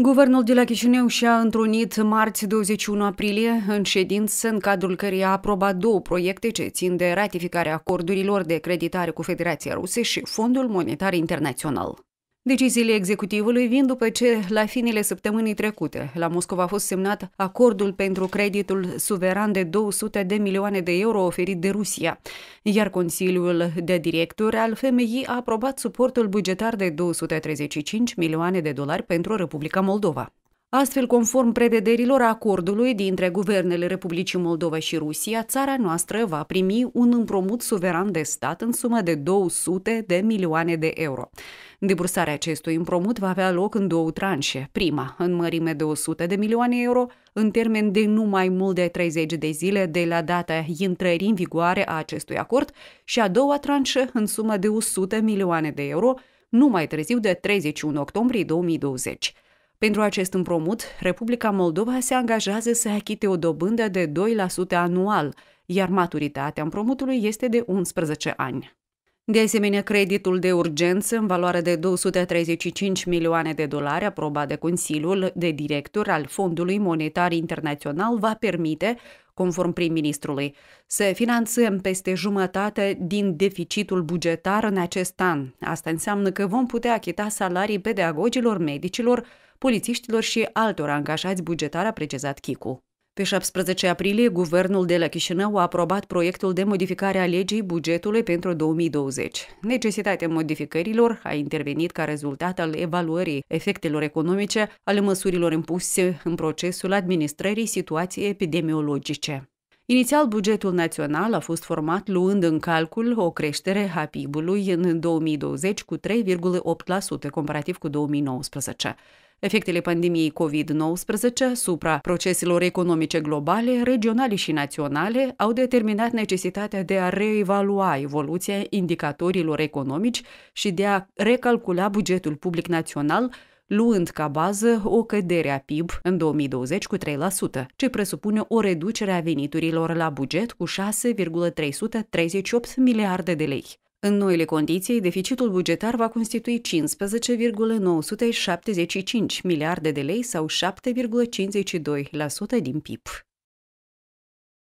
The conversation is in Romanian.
Guvernul de la Chișinău și-a întrunit marți 21 aprilie în ședință în cadrul căreia a aprobat două proiecte ce țin de ratificarea acordurilor de creditare cu Federația Rusă și Fondul Monetar Internațional. Deciziile executivului vin după ce, la finele săptămânii trecute, la Moscova a fost semnat acordul pentru creditul suveran de 200 de milioane de euro oferit de Rusia, iar Consiliul de Directori al FMI a aprobat suportul bugetar de 235 milioane de dolari pentru Republica Moldova. Astfel, conform prevederilor acordului dintre guvernele Republicii Moldova și Rusia, țara noastră va primi un împrumut suveran de stat în sumă de 200 de milioane de euro. Debursarea acestui împrumut va avea loc în două tranșe. Prima, în mărime de 100 de milioane euro, în termen de nu mai mult de 30 de zile de la data intrării în vigoare a acestui acord și a doua tranșă în sumă de 100 milioane de euro, nu mai târziu de 31 octombrie 2020. Pentru acest împrumut, Republica Moldova se angajează să achite o dobândă de 2% anual, iar maturitatea împrumutului este de 11 ani. De asemenea, creditul de urgență în valoare de 235 milioane de dolari aprobat de Consiliul de Director al Fondului Monetar Internațional va permite, conform prim-ministrului, să finanțăm peste jumătate din deficitul bugetar în acest an. Asta înseamnă că vom putea achita salarii pedagogilor, medicilor, polițiștilor și altor angajați bugetari, a precizat Chicu. Pe 17 aprilie, guvernul de la Chișinău a aprobat proiectul de modificare a legii bugetului pentru 2020. Necesitatea modificărilor a intervenit ca rezultat al evaluării efectelor economice ale măsurilor impuse în procesul administrării situației epidemiologice. Inițial, bugetul național a fost format luând în calcul o creștere a PIB-ului în 2020 cu 3,8% comparativ cu 2019. Efectele pandemiei COVID-19 supra proceselor economice globale, regionale și naționale au determinat necesitatea de a reevalua evoluția indicatorilor economici și de a recalcula bugetul public național luând ca bază o cădere a PIB în 2020 cu 3%, ce presupune o reducere a veniturilor la buget cu 6,338 miliarde de lei. În noile condiții, deficitul bugetar va constitui 15,975 miliarde de lei sau 7,52% din PIB.